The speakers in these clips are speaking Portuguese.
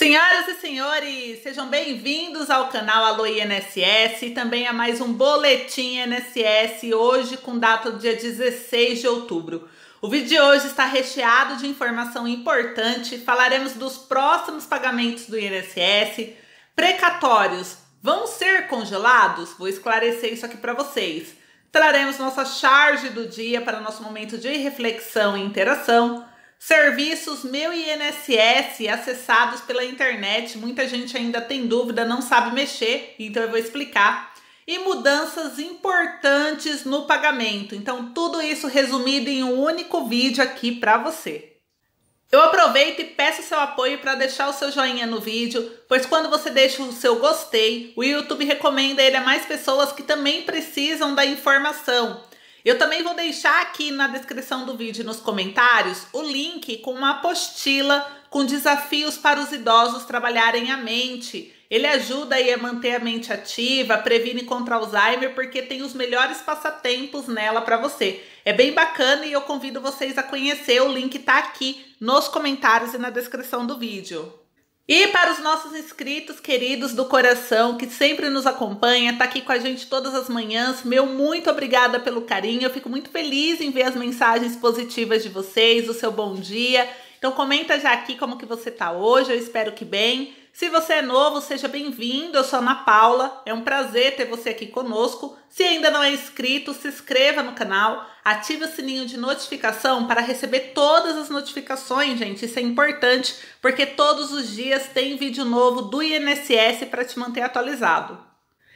Senhoras e senhores, sejam bem-vindos ao canal Alô INSS e também a mais um Boletim INSS, hoje com data do dia 16 de outubro. O vídeo de hoje está recheado de informação importante, falaremos dos próximos pagamentos do INSS, precatórios vão ser congelados? Vou esclarecer isso aqui para vocês. Traremos nossa charge do dia para nosso momento de reflexão e interação Serviços Meu INSS acessados pela internet. Muita gente ainda tem dúvida, não sabe mexer, então eu vou explicar. E mudanças importantes no pagamento. Então, tudo isso resumido em um único vídeo aqui para você. Eu aproveito e peço seu apoio para deixar o seu joinha no vídeo, pois quando você deixa o seu gostei, o YouTube recomenda ele a mais pessoas que também precisam da informação. Eu também vou deixar aqui na descrição do vídeo e nos comentários o link com uma apostila com desafios para os idosos trabalharem a mente. Ele ajuda aí a manter a mente ativa, previne contra Alzheimer, porque tem os melhores passatempos nela para você. É bem bacana e eu convido vocês a conhecer. O link está aqui nos comentários e na descrição do vídeo. E para os nossos inscritos queridos do coração que sempre nos acompanha, tá aqui com a gente todas as manhãs, meu muito obrigada pelo carinho. Eu fico muito feliz em ver as mensagens positivas de vocês, o seu bom dia. Então comenta já aqui como que você tá hoje, eu espero que bem. Se você é novo, seja bem-vindo. Eu sou Ana Paula. É um prazer ter você aqui conosco. Se ainda não é inscrito, se inscreva no canal, ative o sininho de notificação para receber todas as notificações, gente. Isso é importante porque todos os dias tem vídeo novo do INSS para te manter atualizado.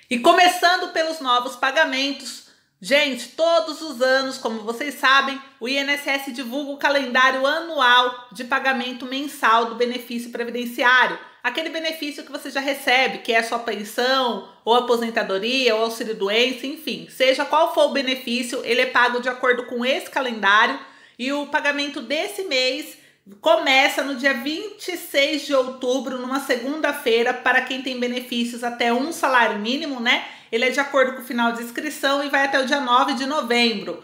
E começando pelos novos pagamentos, Gente, todos os anos, como vocês sabem, o INSS divulga o calendário anual de pagamento mensal do benefício previdenciário aquele benefício que você já recebe, que é a sua pensão, ou aposentadoria, ou auxílio doença, enfim, seja qual for o benefício, ele é pago de acordo com esse calendário e o pagamento desse mês começa no dia 26 de outubro, numa segunda-feira, para quem tem benefícios até um salário mínimo, né? Ele é de acordo com o final de inscrição e vai até o dia 9 de novembro.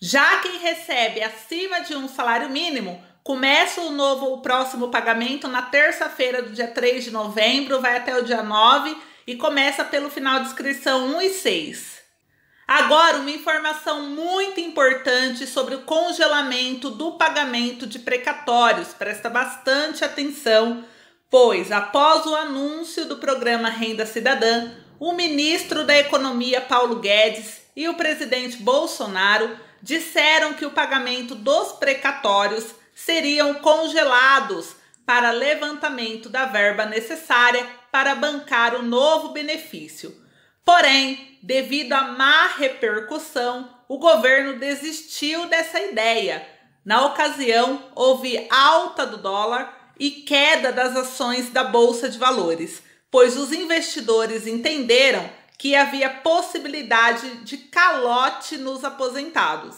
Já quem recebe acima de um salário mínimo, Começa o novo, o próximo pagamento na terça-feira do dia 3 de novembro, vai até o dia 9 e começa pelo final de inscrição 1 e 6. Agora, uma informação muito importante sobre o congelamento do pagamento de precatórios. Presta bastante atenção, pois após o anúncio do programa Renda Cidadã, o ministro da Economia Paulo Guedes e o presidente Bolsonaro disseram que o pagamento dos precatórios seriam congelados para levantamento da verba necessária para bancar o novo benefício. Porém, devido à má repercussão, o governo desistiu dessa ideia. Na ocasião, houve alta do dólar e queda das ações da Bolsa de Valores, pois os investidores entenderam que havia possibilidade de calote nos aposentados.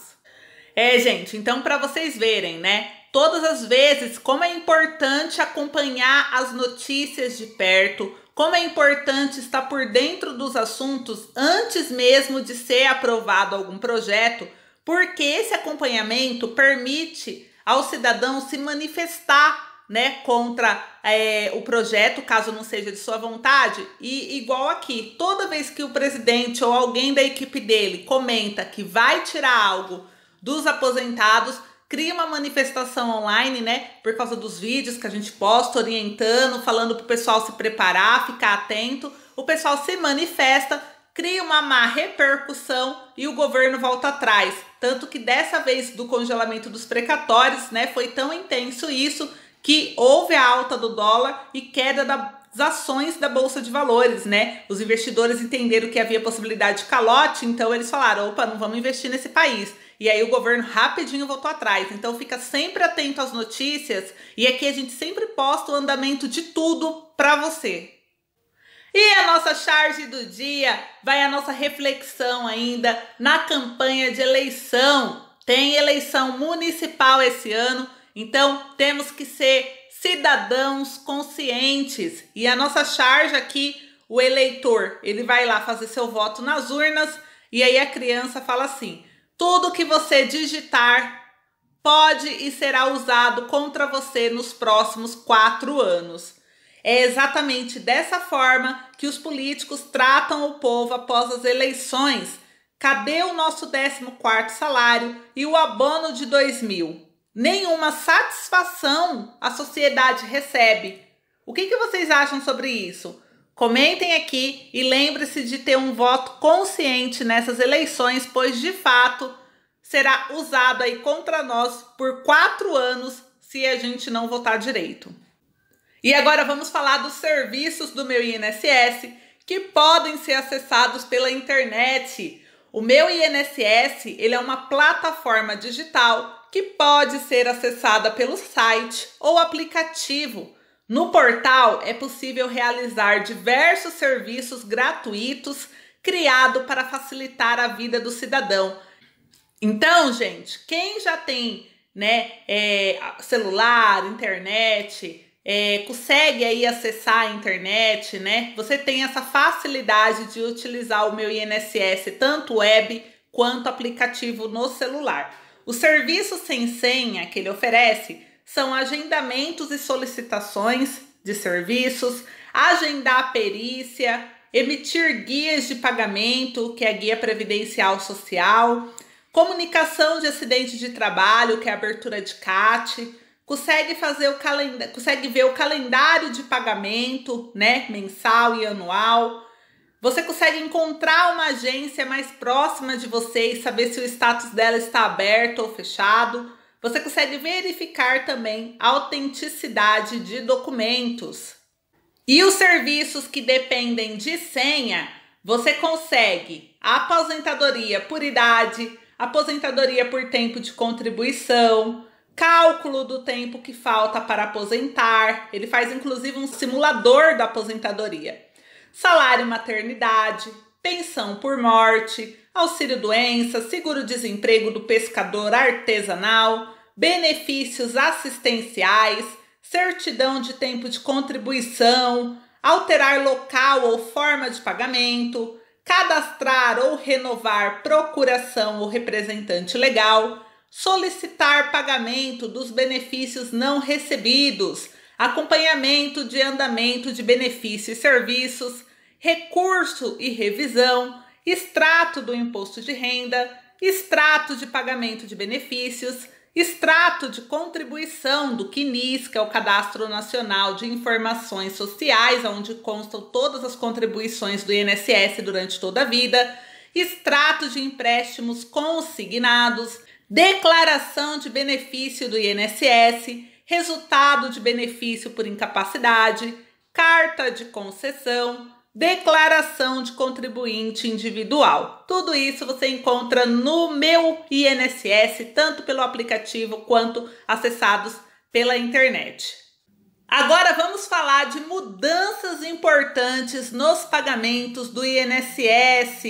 É, gente, então para vocês verem, né? todas as vezes como é importante acompanhar as notícias de perto, como é importante estar por dentro dos assuntos antes mesmo de ser aprovado algum projeto, porque esse acompanhamento permite ao cidadão se manifestar né, contra é, o projeto, caso não seja de sua vontade. E igual aqui, toda vez que o presidente ou alguém da equipe dele comenta que vai tirar algo dos aposentados, cria uma manifestação online, né? Por causa dos vídeos que a gente posta, orientando, falando para o pessoal se preparar, ficar atento. O pessoal se manifesta, cria uma má repercussão e o governo volta atrás. Tanto que dessa vez do congelamento dos precatórios, né? Foi tão intenso isso que houve a alta do dólar e queda da as ações da bolsa de valores, né? Os investidores entenderam que havia possibilidade de calote, então eles falaram: opa, não vamos investir nesse país. E aí o governo rapidinho voltou atrás. Então fica sempre atento às notícias e aqui a gente sempre posta o andamento de tudo para você. E a nossa charge do dia vai a nossa reflexão ainda na campanha de eleição. Tem eleição municipal esse ano, então temos que ser cidadãos conscientes. E a nossa charge aqui, o eleitor, ele vai lá fazer seu voto nas urnas e aí a criança fala assim: tudo que você digitar pode e será usado contra você nos próximos quatro anos. É exatamente dessa forma que os políticos tratam o povo após as eleições. Cadê o nosso 14 salário e o abono de 2000? nenhuma satisfação a sociedade recebe. O que, que vocês acham sobre isso? Comentem aqui e lembre-se de ter um voto consciente nessas eleições, pois de fato será usado aí contra nós por quatro anos se a gente não votar direito. E agora vamos falar dos serviços do meu INSS que podem ser acessados pela internet. O meu INSS, ele é uma plataforma digital que pode ser acessada pelo site ou aplicativo. No portal é possível realizar diversos serviços gratuitos criado para facilitar a vida do cidadão. Então, gente, quem já tem né, é, celular, internet, é, consegue aí acessar a internet, né? Você tem essa facilidade de utilizar o meu INSS, tanto web quanto aplicativo no celular. Os serviços sem senha que ele oferece são agendamentos e solicitações de serviços, agendar perícia, emitir guias de pagamento, que é a guia previdencial social, comunicação de acidente de trabalho, que é a abertura de CAT, consegue fazer o calendário, consegue ver o calendário de pagamento, né, mensal e anual, você consegue encontrar uma agência mais próxima de você e saber se o status dela está aberto ou fechado. Você consegue verificar também a autenticidade de documentos. E os serviços que dependem de senha, você consegue aposentadoria por idade, aposentadoria por tempo de contribuição, cálculo do tempo que falta para aposentar. Ele faz inclusive um simulador da aposentadoria salário maternidade, pensão por morte, auxílio doença, seguro-desemprego do pescador artesanal, benefícios assistenciais, certidão de tempo de contribuição, alterar local ou forma de pagamento, cadastrar ou renovar procuração ou representante legal, solicitar pagamento dos benefícios não recebidos acompanhamento de andamento de benefícios e serviços, recurso e revisão, extrato do imposto de renda, extrato de pagamento de benefícios, extrato de contribuição do CNIS, que é o Cadastro Nacional de Informações Sociais, onde constam todas as contribuições do INSS durante toda a vida, extrato de empréstimos consignados, declaração de benefício do INSS, resultado de benefício por incapacidade, carta de concessão, declaração de contribuinte individual. Tudo isso você encontra no meu INSS, tanto pelo aplicativo quanto acessados pela internet. Agora vamos falar de mudanças importantes nos pagamentos do INSS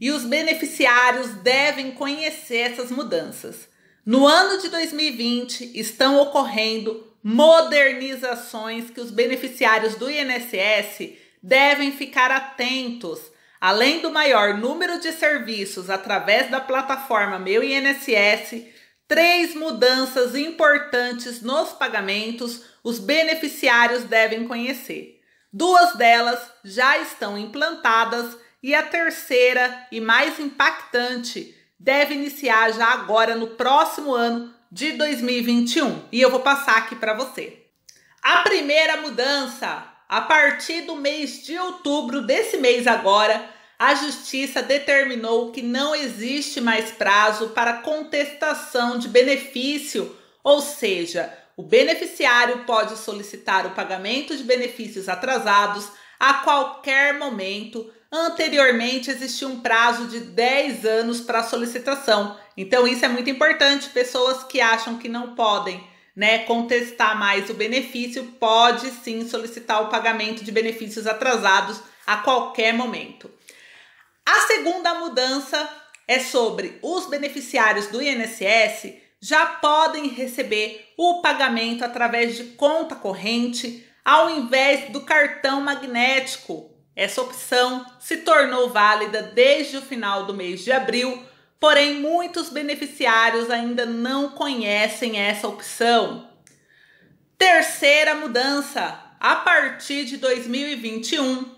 e os beneficiários devem conhecer essas mudanças. No ano de 2020, estão ocorrendo modernizações que os beneficiários do INSS devem ficar atentos. Além do maior número de serviços através da plataforma Meu INSS, três mudanças importantes nos pagamentos os beneficiários devem conhecer. Duas delas já estão implantadas e a terceira e mais impactante deve iniciar já agora no próximo ano de 2021 e eu vou passar aqui para você. A primeira mudança, a partir do mês de outubro desse mês agora, a justiça determinou que não existe mais prazo para contestação de benefício, ou seja, o beneficiário pode solicitar o pagamento de benefícios atrasados a qualquer momento Anteriormente existia um prazo de 10 anos para solicitação. Então isso é muito importante. Pessoas que acham que não podem, né, contestar mais o benefício, pode sim solicitar o pagamento de benefícios atrasados a qualquer momento. A segunda mudança é sobre os beneficiários do INSS já podem receber o pagamento através de conta corrente ao invés do cartão magnético, essa opção se tornou válida desde o final do mês de abril, porém muitos beneficiários ainda não conhecem essa opção. Terceira mudança: a partir de 2021,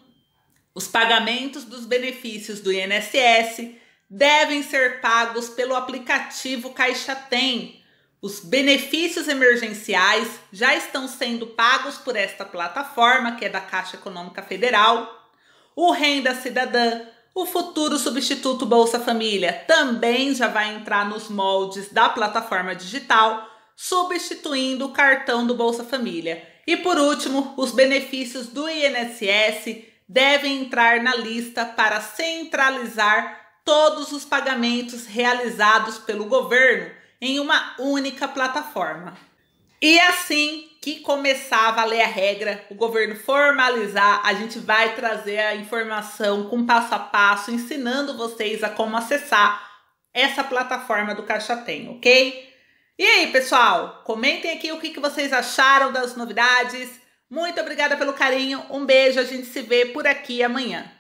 os pagamentos dos benefícios do INSS devem ser pagos pelo aplicativo Caixa Tem. Os benefícios emergenciais já estão sendo pagos por esta plataforma, que é da Caixa Econômica Federal o Renda Cidadã, o futuro substituto Bolsa Família também já vai entrar nos moldes da plataforma digital, substituindo o cartão do Bolsa Família. E por último, os benefícios do INSS devem entrar na lista para centralizar todos os pagamentos realizados pelo governo em uma única plataforma. E assim, que começar a valer a regra, o governo formalizar, a gente vai trazer a informação com passo a passo, ensinando vocês a como acessar essa plataforma do Caixa Tem, ok? E aí, pessoal, comentem aqui o que, que vocês acharam das novidades. Muito obrigada pelo carinho, um beijo, a gente se vê por aqui amanhã.